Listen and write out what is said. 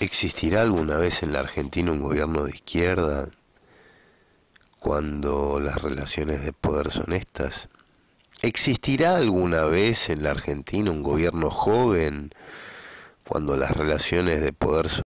¿Existirá alguna vez en la Argentina un gobierno de izquierda cuando las relaciones de poder son estas? ¿Existirá alguna vez en la Argentina un gobierno joven cuando las relaciones de poder son